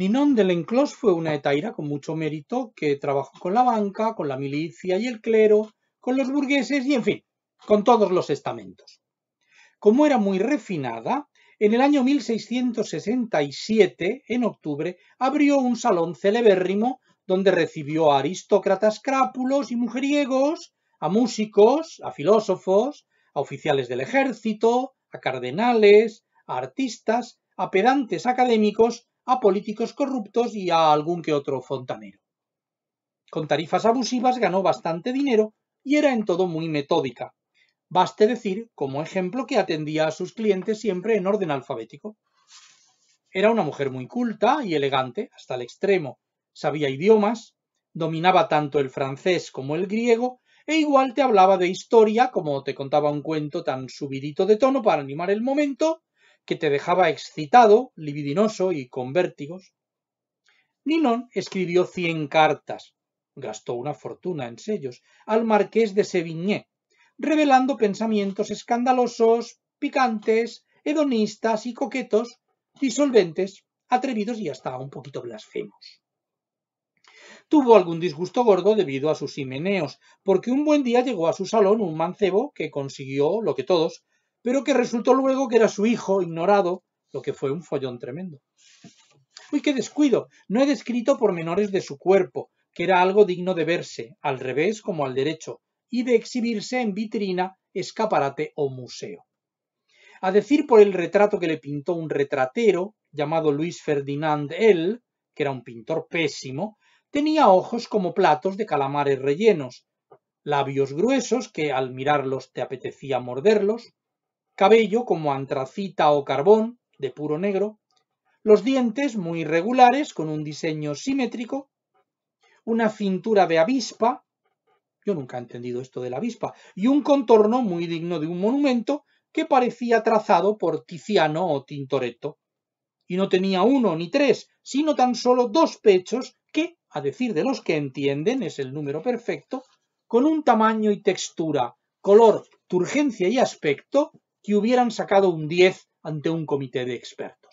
Ninon de Lenclos fue una etaira con mucho mérito que trabajó con la banca, con la milicia y el clero, con los burgueses y, en fin, con todos los estamentos. Como era muy refinada, en el año 1667, en octubre, abrió un salón celebérrimo donde recibió a aristócratas crápulos y mujeriegos, a músicos, a filósofos, a oficiales del ejército, a cardenales, a artistas, a pedantes académicos a políticos corruptos y a algún que otro fontanero. Con tarifas abusivas ganó bastante dinero y era en todo muy metódica. Baste decir, como ejemplo, que atendía a sus clientes siempre en orden alfabético. Era una mujer muy culta y elegante, hasta el extremo. Sabía idiomas, dominaba tanto el francés como el griego, e igual te hablaba de historia, como te contaba un cuento tan subidito de tono para animar el momento, que te dejaba excitado, libidinoso y con vértigos. Ninon escribió cien cartas, gastó una fortuna en sellos, al marqués de Sevigné, revelando pensamientos escandalosos, picantes, hedonistas y coquetos, disolventes, atrevidos y hasta un poquito blasfemos. Tuvo algún disgusto gordo debido a sus himeneos, porque un buen día llegó a su salón un mancebo que consiguió lo que todos pero que resultó luego que era su hijo ignorado, lo que fue un follón tremendo. Uy, qué descuido. No he descrito pormenores de su cuerpo, que era algo digno de verse, al revés como al derecho, y de exhibirse en vitrina, escaparate o museo. A decir por el retrato que le pintó un retratero, llamado Luis Ferdinand L., que era un pintor pésimo, tenía ojos como platos de calamares rellenos, labios gruesos que al mirarlos te apetecía morderlos, cabello como antracita o carbón, de puro negro, los dientes muy regulares con un diseño simétrico, una cintura de avispa, yo nunca he entendido esto de la avispa, y un contorno muy digno de un monumento que parecía trazado por Tiziano o Tintoretto. Y no tenía uno ni tres, sino tan solo dos pechos que, a decir de los que entienden, es el número perfecto, con un tamaño y textura, color, turgencia y aspecto que hubieran sacado un 10 ante un comité de expertos.